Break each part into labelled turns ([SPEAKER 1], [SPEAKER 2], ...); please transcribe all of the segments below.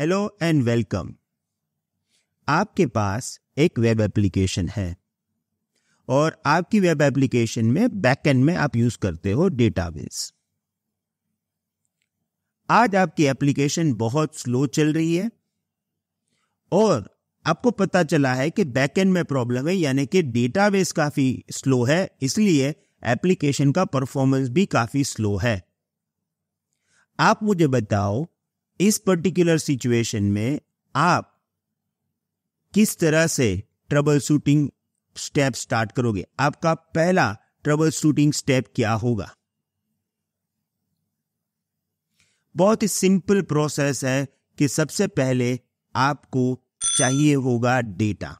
[SPEAKER 1] hello and welcome आपके पास एक web application है और आपकी वेब एप्लीकेशन में बैकएंड में आप यूज करते हो डेटाबेस आज आपकी एप्लीकेशन बहुत स्लो चल रही है और आपको पता चला है कि बैकएंड में प्रॉब्लम है यानी कि डेटाबेस काफ़ी स्लो है इसलिए एप्लीकेशन का परफॉर्मेंस भी काफ़ी स्लो है आप मुझे बताओ इस पर्टिकुलर सिचुएशन में आप किस तरह से ट्रबल शूटिंग स्टेप स्टार्ट करोगे आपका पहला ट्रबल शूटिंग स्टेप क्या होगा बहुत ही सिंपल प्रोसेस है कि सबसे पहले आपको चाहिए होगा डेटा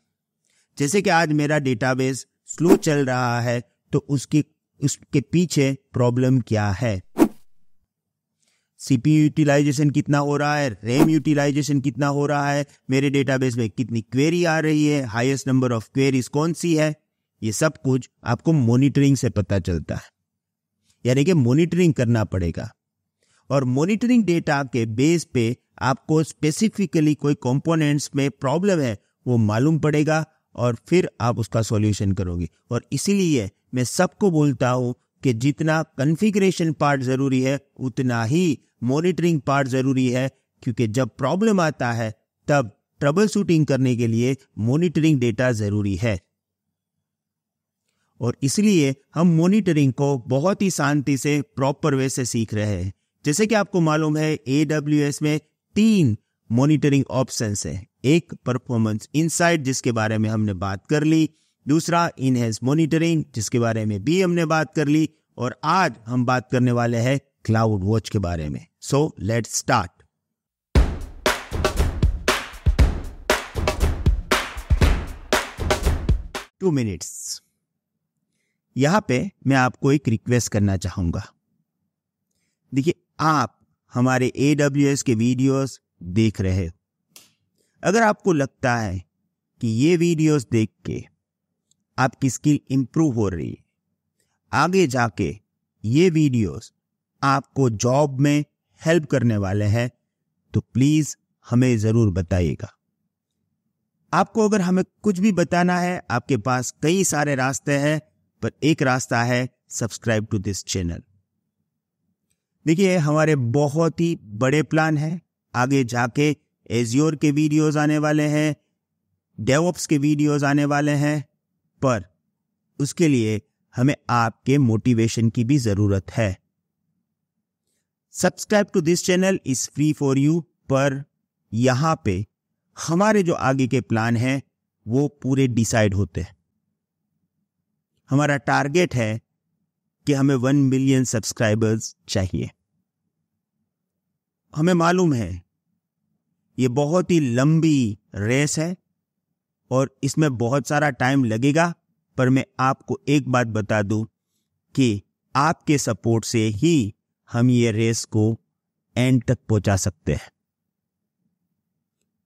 [SPEAKER 1] जैसे कि आज मेरा डेटाबेस स्लो चल रहा है तो उसकी उसके पीछे प्रॉब्लम क्या है सीपीयू यूटिलाइजेशन कितना हो रहा है रैम यूटिलाइजेशन कितना हो रहा है मेरे डेटाबेस में कितनी क्वेरी आ रही है हाईएस्ट नंबर ऑफ क्वेरीज कौन सी है ये सब कुछ आपको मॉनिटरिंग से पता चलता है यानी कि मॉनिटरिंग करना पड़ेगा और मॉनिटरिंग डेटा के बेस पे आपको स्पेसिफिकली कोई कंपोनेंट्स में प्रॉब्लम है वो मालूम पड़ेगा और फिर आप उसका सॉल्यूशन करोगे और इसीलिए मैं सबको बोलता हूँ कि जितना कॉन्फ़िगरेशन पार्ट ज़रूरी है उतना ही मॉनिटरिंग पार्ट ज़रूरी है क्योंकि जब प्रॉब्लम आता है तब ट्रबल शूटिंग करने के लिए मॉनिटरिंग डेटा ज़रूरी है और इसलिए हम मॉनिटरिंग को बहुत ही शांति से प्रॉपर वे से सीख रहे हैं जैसे कि आपको मालूम है ए में तीन मॉनिटरिंग ऑप्शंस है एक परफॉर्मेंस इनसाइट जिसके बारे में हमने बात कर ली दूसरा इन हैज मोनिटरिंग जिसके बारे में भी हमने बात कर ली और आज हम बात करने वाले हैं क्लाउड वॉच के बारे में so let start two minutes यहां पे मैं आपको एक रिक्वेस्ट करना चाहूंगा देखिए आप हमारे एडब्ल्यू एस के वीडियोस देख रहे हो अगर आपको लगता है कि ये वीडियोस देख के आपकी स्किल इंप्रूव हो रही है आगे जाके ये वीडियोस आपको जॉब में हेल्प करने वाले हैं तो प्लीज हमें जरूर बताइएगा आपको अगर हमें कुछ भी बताना है आपके पास कई सारे रास्ते हैं पर एक रास्ता है सब्सक्राइब टू दिस चैनल देखिए हमारे बहुत ही बड़े प्लान हैं आगे जाके एजियोर के वीडियोस आने वाले हैं डेवप्स के वीडियोस आने वाले हैं पर उसके लिए हमें आपके मोटिवेशन की भी जरूरत है subscribe to this channel is free for you पर यहां पे हमारे जो आगे के प्लान हैं वो पूरे डिसाइड होते हैं हमारा टारगेट है कि हमें वन मिलियन सब्सक्राइबर्स चाहिए हमें मालूम है ये बहुत ही लंबी रेस है और इसमें बहुत सारा टाइम लगेगा पर मैं आपको एक बात बता दूं कि आपके सपोर्ट से ही हम ये रेस को एंड तक पहुंचा सकते हैं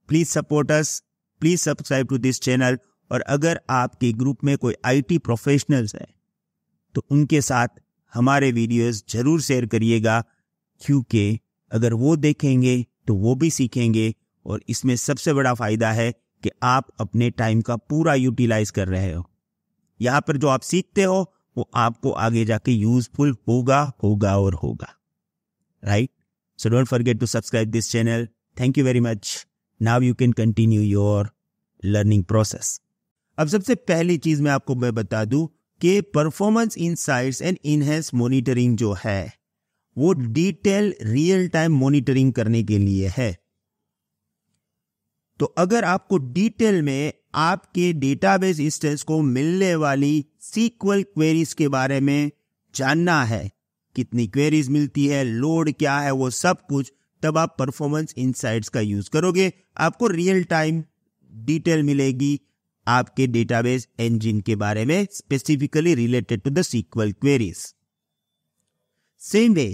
[SPEAKER 1] please supporters please subscribe to this channel और अगर आपके ग्रुप में कोई आईटी प्रोफेशनल्स है तो उनके साथ हमारे वीडियोस जरूर शेयर करिएगा क्योंकि अगर वो देखेंगे तो वो भी सीखेंगे और इसमें सबसे बड़ा फायदा है कि आप अपने टाइम का पूरा यूटिलाइज कर रहे हो यहाँ पर जो आप सीखते हो वो आपको आगे जाके यूजफुल होगा होगा और होगा right so don't forget to subscribe this channel thank you very much now you can continue your learning process अब सबसे पहली चीज मैं आपको मैं बता दू कि performance insight and enhance monitoring जो है वो डिटेल रियल टाइम मॉनिटरिंग करने के लिए है तो अगर आपको डिटेल में आपके डेटाबेस इंस्टेंस को मिलने वाली सीक्वल क्वेरीज के बारे में जानना है कितनी क्वेरीज मिलती है लोड क्या है वो सब कुछ तब आप परफॉर्मेंस इंसाइट्स का यूज करोगे आपको रियल टाइम डिटेल मिलेगी आपके डेटाबेस इंजन के बारे में specifically related to the SQL queries same way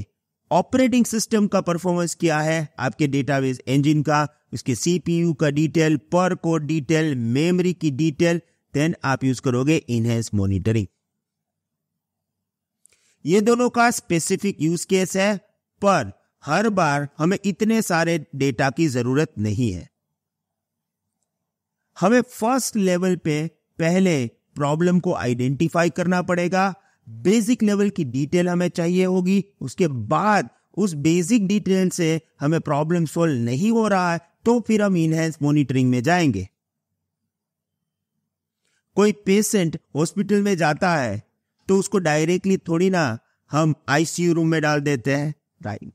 [SPEAKER 1] operating system का परफॉर्मेंस क्या है आपके डेटाबेस इंजन का उसके सीपीयू का डिटेल पर कोड डिटेल मेमोरी की डिटेल देन आप यूज करोगे इनहेंस मॉनिटरिंग ये दोनों का स्पेसिफिक यूज केस है पर हर बार हमें इतने सारे डेटा की जरूरत नहीं है हमें फर्स्ट लेवल पे पहले प्रॉब्लम को आइडेंटिफाई करना पड़ेगा बेसिक लेवल की डिटेल हमें चाहिए होगी उसके बाद उस बेसिक डिटेल से हमें प्रॉब्लम सोल्व नहीं हो रहा है तो फिर हम इनहेंस मॉनिटरिंग में जाएंगे कोई पेशेंट हॉस्पिटल में जाता है तो उसको डायरेक्टली थोड़ी ना हम आईसीयू रूम में डाल देते हैं राइट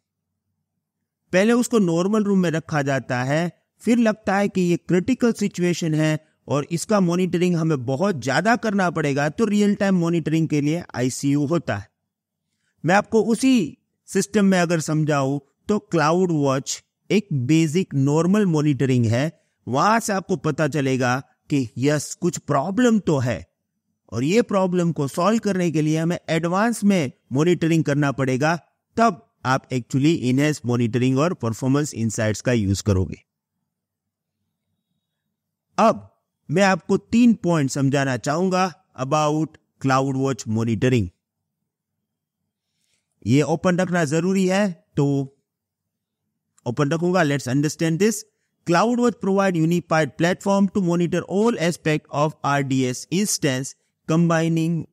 [SPEAKER 1] पहले उसको नॉर्मल रूम में रखा जाता है फिर लगता है कि ये क्रिटिकल सिचुएशन है और इसका मॉनिटरिंग हमें बहुत ज़्यादा करना पड़ेगा तो रियल टाइम मॉनिटरिंग के लिए आईसीयू होता है मैं आपको उसी सिस्टम में अगर समझाऊ तो क्लाउड वॉच एक बेसिक नॉर्मल मॉनिटरिंग है वहां से आपको पता चलेगा कि यस कुछ प्रॉब्लम तो है और ये प्रॉब्लम को सॉल्व करने के लिए हमें एडवांस में मॉनिटरिंग करना पड़ेगा तब आप एक्चुअली इनहेंस मॉनिटरिंग और परफॉर्मेंस इंसाइट्स का यूज करोगे अब मैं आपको तीन पॉइंट समझाना चाहूंगा अबाउट क्लाउड वॉच मॉनिटरिंग ये ओपन रखना जरूरी है तो ओपन रखूंगा let's understand this CloudWatch provide unified platform to monitor all aspect of R D S instance combining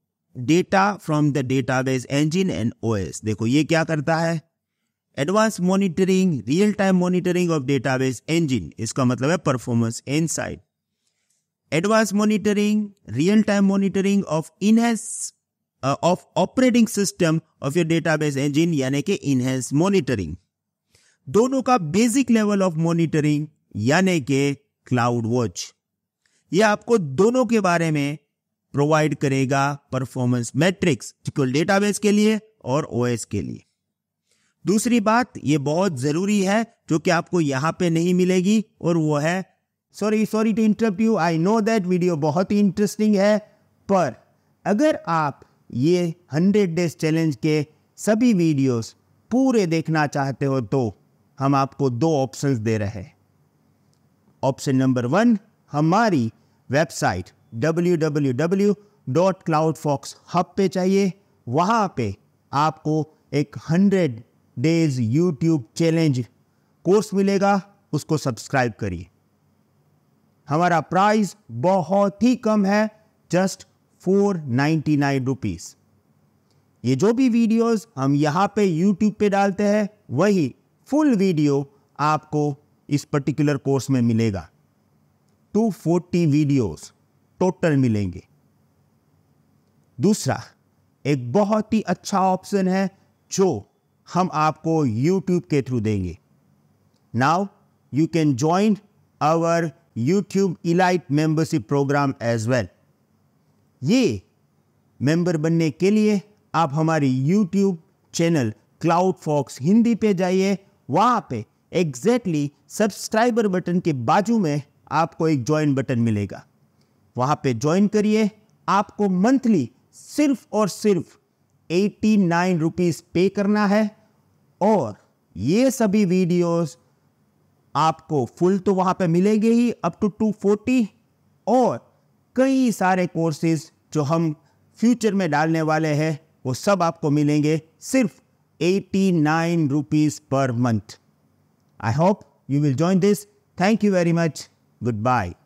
[SPEAKER 1] data from the database engine and OS देखो ये क्या करता है advance monitoring real time monitoring of database engine इसका मतलब है performance insight advanced monitoring, real-time monitoring of enhanced of operating system of your database engine यानी कि इनहेंस मॉनिटरिंग दोनों का बेसिक लेवल ऑफ मॉनिटरिंग यानी के क्लाउड वॉच यह आपको दोनों के बारे में प्रोवाइड करेगा परफॉर्मेंस मैट्रिक्स डेटाबेस के लिए और ओएस के लिए दूसरी बात यह बहुत जरूरी है जो कि आपको यहां पे नहीं मिलेगी और वो है sorry sorry to interrupt you I know that video बहुत ही इंटरेस्टिंग है पर अगर आप ये हंड्रेड डेज चैलेंज के सभी वीडियोस पूरे देखना चाहते हो तो हम आपको दो ऑप्शंस दे रहे हैं ऑप्शन नंबर वन हमारी वेबसाइट www.cloudfoxhub पे चाहिए वहाँ पे आपको एक hundred days YouTube challenge course मिलेगा उसको सब्सक्राइब करिए हमारा प्राइस बहुत ही कम है just four ninety nine rupees ये जो भी वीडियोस हम यहाँ पे यूट्यूब पे डालते हैं वही फुल वीडियो आपको इस पर्टिकुलर कोर्स में मिलेगा टू फोर्टी वीडियोस टोटल मिलेंगे दूसरा एक बहुत ही अच्छा ऑप्शन है जो हम आपको यूट्यूब के थ्रू देंगे now you can join our YouTube elite membership program as well ये मेंबर बनने के लिए आप हमारी YouTube channel CloudFox Hindi पे जाइए वहाँ पे एग्जैक्टली सब्सक्राइबर बटन के बाजू में आपको एक ज्वाइन बटन मिलेगा वहाँ पे ज्वाइन करिए आपको मंथली सिर्फ और सिर्फ एटी नाइन रुपीज़ पे करना है और ये सभी वीडियोस आपको फुल तो वहाँ पे मिलेंगे ही अप टू टू फोर्टी और कई सारे कोर्सेज जो हम फ्यूचर में डालने वाले हैं वो सब आपको मिलेंगे सिर्फ eighty nine rupees per month I hope you will join this thank you very much good bye